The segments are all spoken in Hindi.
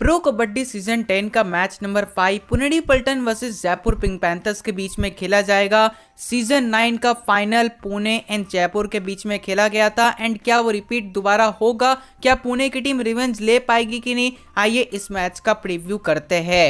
प्रो कबड्डी सीजन 10 का match number 5 Puneri Paltan versus Jaipur Pink Panthers के बीच में खेला जाएगा सीजन 9 का फाइनल पुणे एंड जयपुर के बीच में खेला गया था एंड क्या वो रिपीट दोबारा होगा क्या पुणे की टीम रिवेंज ले पाएगी कि नहीं आइए इस मैच का प्रीव्यू करते हैं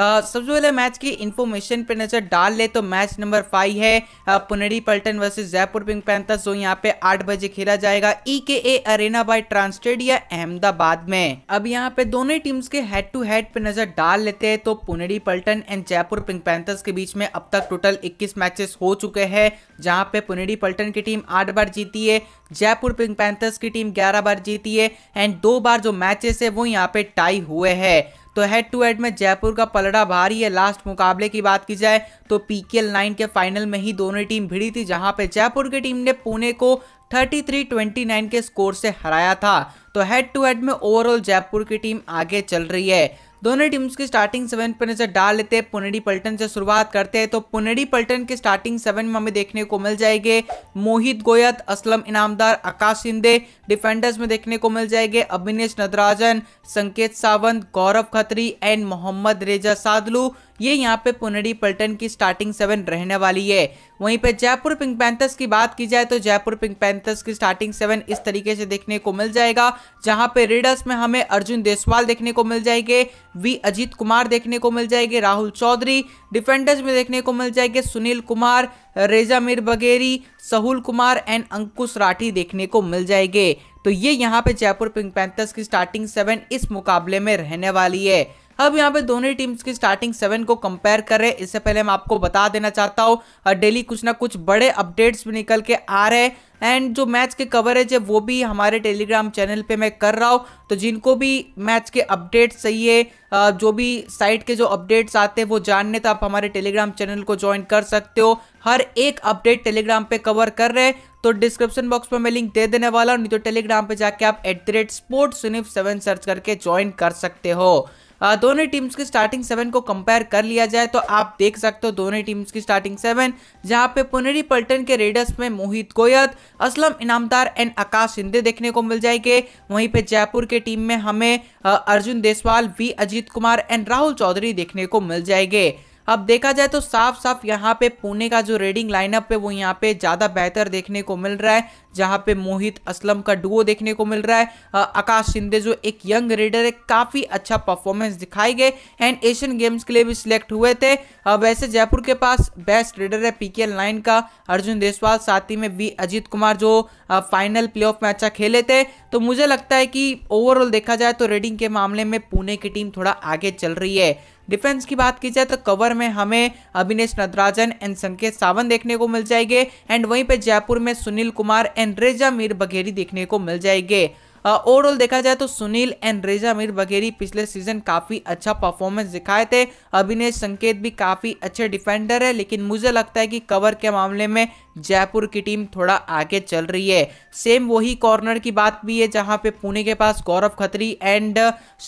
सबसे पहले मैच की इन्फॉर्मेशन पे नज़र डाल ले तो मैच नंबर फाइव है Puneri Paltan versus Jaipur Pink Panthers जो यहाँ पे आठ बजे खेला जाएगा E K A arena by TransStadia Ahmedabad में अब यहाँ पे दोनों टीम्स के हेड टू हेड पे नज़र डाल लेते हैं तो Puneri Paltan and Jaipur Pink Panthers के बीच में अब तक टोटल इक्कीस मैचेस हो चुके हैं जहाँ पे पुनरी पल्टन की टीम आठ बार जीती है जयपुर पिंक पैंथर्स की टीम ग्यारह बार जीती है एंड दो बार जो मैचेस है वो यहाँ पे टाई हुए हैं तो हेड टू हेड में जयपुर का पलड़ा भारी है लास्ट मुकाबले की बात की जाए तो पीकेएल नाइन के फाइनल में ही दोनों टीम भिड़ी थी जहां पे जयपुर की टीम ने पुणे को 33-29 के स्कोर से हराया था तो हेड टू हेड में ओवरऑल जयपुर की टीम आगे चल रही है दोनों टीम्स की स्टार्टिंग सेवन पर नजर डाल लेते हैं पुनेडी पल्टन से शुरुआत करते हैं तो पुनेडी पल्टन के स्टार्टिंग सेवन में हमें देखने को मिल जाएंगे मोहित गोयत असलम इनामदार आकाश शिंदे डिफेंडर्स में देखने को मिल जाएंगे Abhinesh Nadarajan Sanket Sawant Gaurav Khatri and Mohammad Reza Shadloui ये यहाँ पे पुनरी पलटन की स्टार्टिंग सेवन रहने वाली है वहीं पे जयपुर पिंक पैंथर्स की बात की जाए तो जयपुर पिंक पैंथर्स की स्टार्टिंग सेवन इस तरीके से देखने को मिल जाएगा जहां पे रीडर्स में हमें अर्जुन देसवाल देखने को मिल जाएंगे वी अजीत कुमार देखने को मिल जाएंगे राहुल चौधरी डिफेंडर्स में देखने को मिल जाएंगे Sunil Kumar Reza Mir Bagheri Sahul Kumar and Ankush Rathi देखने को मिल जाएंगे तो ये यहाँ पे जयपुर पिंक पैंथर्स की स्टार्टिंग सेवन इस मुकाबले में रहने वाली है अब यहाँ पे दोनों ही टीम्स की स्टार्टिंग सेवन को कंपेयर कर रहे हैं इससे पहले मैं आपको बता देना चाहता हूँ डेली कुछ ना कुछ बड़े अपडेट्स भी निकल के आ रहे हैं एंड जो मैच के कवरेज है वो भी हमारे टेलीग्राम चैनल पे मैं कर रहा हूँ तो जिनको भी मैच के अपडेट्स चाहिए जो भी साइट के जो अपडेट्स आते हैं वो जानने तो आप हमारे टेलीग्राम चैनल को ज्वाइन कर सकते हो हर एक अपडेट टेलीग्राम पे कवर कर रहे हैं तो डिस्क्रिप्शन बॉक्स में मैं लिंक दे देने वाला हूँ नहीं तो टेलीग्राम पर जाके आप at the rate sports seven search करके ज्वाइन कर सकते हो दोनों टीम्स की स्टार्टिंग सेवन को कंपेयर कर लिया जाए तो आप देख सकते हो दोनों टीम्स की स्टार्टिंग सेवन जहाँ पे पुनरी पल्टन के रेडर्स में मोहित गोयत असलम इनामदार एंड आकाश शिंदे देखने को मिल जाएंगे वहीं पे जयपुर के टीम में हमें अर्जुन देसवाल वी अजीत कुमार एंड राहुल चौधरी देखने को मिल जाएंगे अब देखा जाए तो साफ साफ यहाँ पे पुणे का जो रेडिंग लाइनअप है वो यहाँ पे ज़्यादा बेहतर देखने को मिल रहा है जहाँ पे मोहित असलम का डुओ देखने को मिल रहा है आकाश शिंदे जो एक यंग रेडर है काफ़ी अच्छा परफॉर्मेंस दिखाई गए एंड एशियन गेम्स के लिए भी सिलेक्ट हुए थे वैसे जयपुर के पास बेस्ट रेडर है पी के नाइन का अर्जुन देसवाल साथ ही में वी अजीत कुमार जो फाइनल प्ले ऑफ में अच्छा खेले थे तो मुझे लगता है कि ओवरऑल देखा जाए तो रेडिंग के मामले में पुणे की टीम थोड़ा आगे चल रही है डिफेंस की बात की जाए तो कवर में हमें अभिनेश नटराजन एंड संकेत सावन देखने को मिल जाएंगे एंड वहीं पर जयपुर में सुनील कुमार एंड रेजा मीर बघेरी देखने को मिल जाएंगे ओवरऑल देखा जाए तो सुनील एंड रेजा मीर बघेरी पिछले सीजन काफ़ी अच्छा परफॉर्मेंस दिखाए थे अभिनय संकेत भी काफ़ी अच्छे डिफेंडर है लेकिन मुझे लगता है कि कवर के मामले में जयपुर की टीम थोड़ा आगे चल रही है सेम वही कॉर्नर की बात भी है जहां पे पुणे के पास गौरव खत्री एंड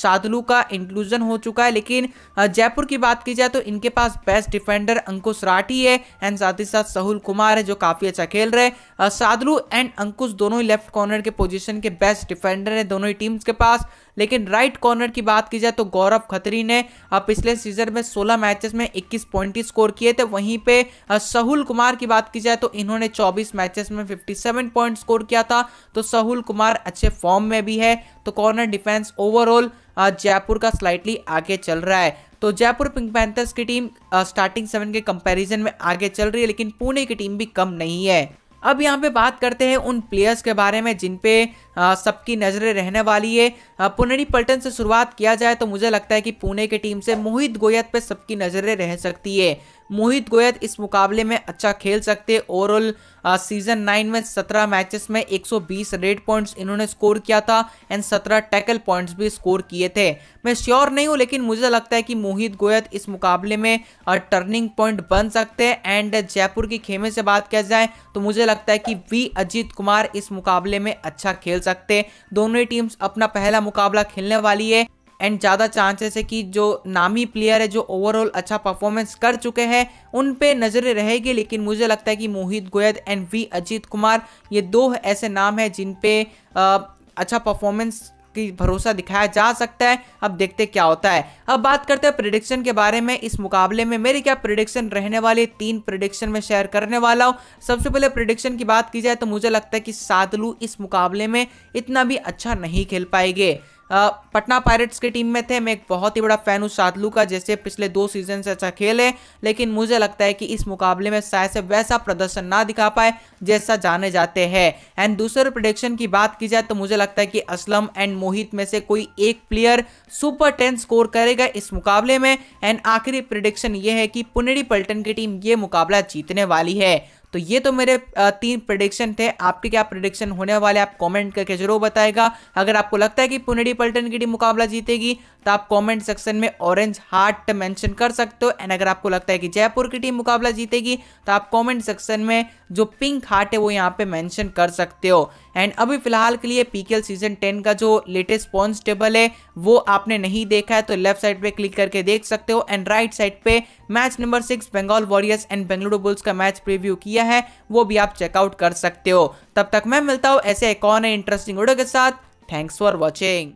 सादलू का इंक्लूजन हो चुका है लेकिन जयपुर की बात की जाए तो इनके पास बेस्ट डिफेंडर अंकुश राठी है एंड साथ ही साथ सहूल कुमार है जो काफ़ी अच्छा खेल रहे सादलू एंड अंकुश दोनों ही लेफ्ट कॉर्नर के पोजिशन के बेस्ट डिफेंडर हैं दोनों ही टीम्स के पास लेकिन राइट कॉर्नर की बात की जाए तो गौरव खत्री ने पिछले सीजन में 16 मैचेस में 21 पॉइंट स्कोर किए थे वहीं पे सहुल कुमार की बात की जाए तो इन्होंने 24 मैचेस में 57 पॉइंट स्कोर किया था तो सहुल कुमार अच्छे फॉर्म में भी है तो कॉर्नर डिफेंस ओवरऑल जयपुर का स्लाइटली आगे चल रहा है तो जयपुर पिंक पैंथर्स की टीम स्टार्टिंग सेवन के कंपैरिजन में आगे चल रही है लेकिन पुणे की टीम भी कम नहीं है अब यहाँ पे बात करते हैं उन प्लेयर्स के बारे में जिन पे सबकी नज़रें रहने वाली है पुनरी पल्टन से शुरुआत किया जाए तो मुझे लगता है कि पुणे की टीम से मोहित गोयत पे सबकी नज़रें रह सकती है मोहित गोयत इस मुकाबले में अच्छा खेल सकते ओवरऑल सीजन नाइन में सत्रह मैचेस में 120 रेड पॉइंट्स इन्होंने स्कोर किया था एंड सत्रह टैकल पॉइंट्स भी स्कोर किए थे मैं श्योर नहीं हूँ लेकिन मुझे लगता है कि मोहित गोयत इस मुकाबले में टर्निंग पॉइंट बन सकते हैं एंड जयपुर की खेमे से बात किया जाए तो मुझे लगता है कि वी अजीत कुमार इस मुकाबले में अच्छा खेल सकते दोनों ही टीम्स अपना पहला मुकाबला खेलने वाली है एंड ज़्यादा चांसेस है कि जो नामी प्लेयर है जो ओवरऑल अच्छा परफॉर्मेंस कर चुके हैं उन पे नज़रें रहेगी लेकिन मुझे लगता है कि मोहित गोयद एंड वी अजीत कुमार ये दो ऐसे नाम हैं जिन पे आ, अच्छा परफॉर्मेंस की भरोसा दिखाया जा सकता है अब देखते क्या होता है अब बात करते हैं प्रिडिक्शन के बारे में इस मुकाबले में मेरे क्या प्रिडिक्शन रहने वाले तीन प्रिडिक्शन में शेयर करने वाला हूँ सबसे पहले प्रिडिक्शन की बात की जाए तो मुझे लगता है कि सादलू इस मुकाबले में इतना भी अच्छा नहीं खेल पाएंगे पटना पायरेट्स की टीम में थे मैं एक बहुत ही बड़ा फ़ैन हूँ सादलू का जैसे पिछले दो सीजन से अच्छा खेले लेकिन मुझे लगता है कि इस मुकाबले में शायद से वैसा प्रदर्शन ना दिखा पाए जैसा जाने जाते हैं एंड दूसरे प्रोडिक्शन की बात की जाए तो मुझे लगता है कि असलम एंड मोहित में से कोई एक प्लेयर सुपर टेन स्कोर करेगा इस मुकाबले में एंड आखिरी प्रोडिक्शन ये है कि पुनेड़ी पल्टन की टीम ये मुकाबला जीतने वाली है तो ये तो मेरे तीन प्रडिक्शन थे आपके क्या प्रडिक्शन होने वाले आप कमेंट करके जरूर बताएगा अगर आपको लगता है कि पुनेडी पल्टन की टीम मुकाबला जीतेगी तो आप कॉमेंट सेक्शन में ऑरेंज हार्ट मेंशन कर सकते हो एंड अगर आपको लगता है कि जयपुर की टीम मुकाबला जीतेगी तो आप कॉमेंट सेक्शन में जो पिंक हार्ट है वो यहाँ पे मैंशन कर सकते हो एंड अभी फिलहाल के लिए पीकेएल सीजन टेन का जो लेटेस्ट पॉइंट्स टेबल है वो आपने नहीं देखा है तो लेफ्ट साइड पे क्लिक करके देख सकते हो एंड राइट साइड पे match number six Bengal Warriors and Bengaluru Bulls का मैच प्रीव्यू किया है वो भी आप चेकआउट कर सकते हो तब तक मैं मिलता हूँ ऐसे एक और इंटरेस्टिंग वीडियो के साथ थैंक्स फॉर वॉचिंग